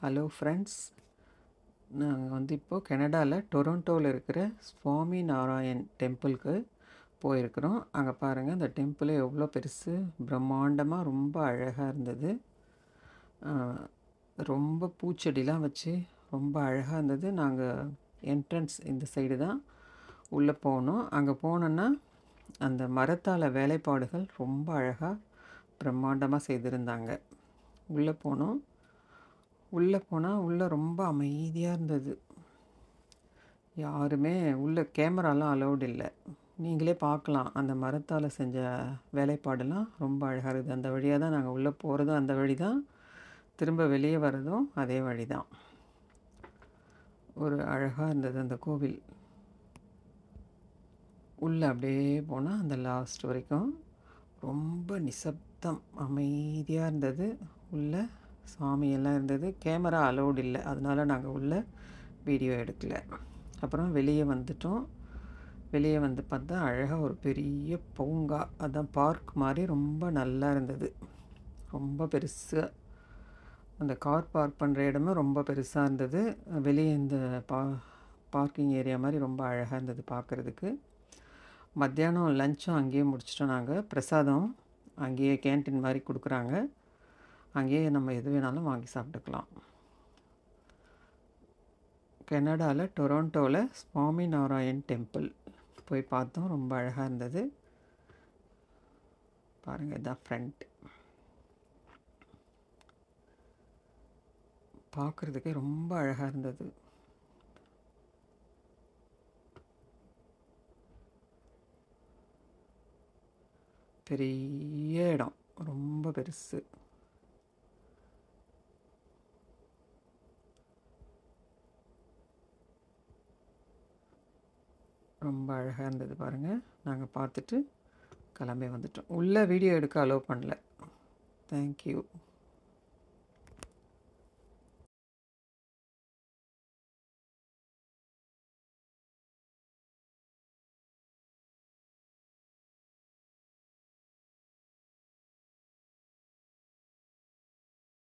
hello friends நாங்கள் வந்து இப்போது கெனடாவில் டொரண்டோவில் இருக்கிற சுவாமி நாராயண் டெம்பிளுக்கு போயிருக்கிறோம் அங்கே பாருங்கள் அந்த டெம்பிள் எவ்வளோ பெருசு பிரம்மாண்டமாக ரொம்ப அழகாக இருந்தது ரொம்ப பூச்செடிலாம் வச்சு ரொம்ப அழகாக இருந்தது நாங்கள் என்ட்ரன்ஸ் இந்த சைடு தான் உள்ளே போனோம் அங்கே போனோன்னா அந்த மரத்தால் வேலைப்பாடுகள் ரொம்ப அழகாக பிரம்மாண்டமாக செய்திருந்தாங்க உள்ளே போனோம் உள்ளே போனால் உள்ளே ரொம்ப அமைதியாக இருந்தது யாருமே உள்ளே கேமராலாம் அலௌட் இல்லை நீங்களே பார்க்கலாம் அந்த மரத்தால் செஞ்ச வேலைப்பாடெல்லாம் ரொம்ப அழகாக இருக்குது அந்த வழியாக தான் நாங்கள் உள்ளே போகிறதும் அந்த வழி தான் திரும்ப வெளியே வர்றதும் அதே வழி தான் ஒரு அழகாக இருந்தது அந்த கோவில் உள்ளே அப்படியே போனால் அந்த லாஸ்ட் வரைக்கும் ரொம்ப நிசப்தம் அமைதியாக இருந்தது உள்ளே சாமியெல்லாம் இருந்தது கேமரா அலௌட் இல்லை அதனால் நாங்கள் உள்ள வீடியோ எடுக்கலை அப்புறம் வெளியே வந்துட்டோம் வெளியே வந்து பார்த்தா அழகாக ஒரு பெரிய பூங்கா அதுதான் பார்க் மாதிரி ரொம்ப நல்லா இருந்தது ரொம்ப பெருசாக அந்த கார் பார்க் பண்ணுற இடமும் ரொம்ப பெருசாக இருந்தது வெளியே இந்த பா பார்க்கிங் ஏரியா மாதிரி ரொம்ப அழகாக இருந்தது பார்க்குறதுக்கு மத்தியானம் லஞ்சும் அங்கேயே முடிச்சிட்டோம் நாங்கள் பிரசாதம் அங்கேயே கேன்டீன் மாதிரி கொடுக்குறாங்க அங்கேயே நம்ம எது வேணாலும் வாங்கி சாப்பிட்டுக்கலாம் கனடாவில் டொரோண்டோவில் சுவாமி நாராயண் டெம்பிள் போய் பார்த்தோம் ரொம்ப அழகாக இருந்தது பாருங்கள் இதான் ஃப்ரண்ட் பார்க்குறதுக்கே ரொம்ப அழகாக இருந்தது பெரிய இடம் ரொம்ப பெருசு ரொம்ப அழகாக இருந்தது பாருங்கள் நாங்கள் பார்த்துட்டு கிளம்பி வந்துட்டோம் உள்ளே வீடியோ எடுக்க அலோவ் பண்ணல தேங்க்யூ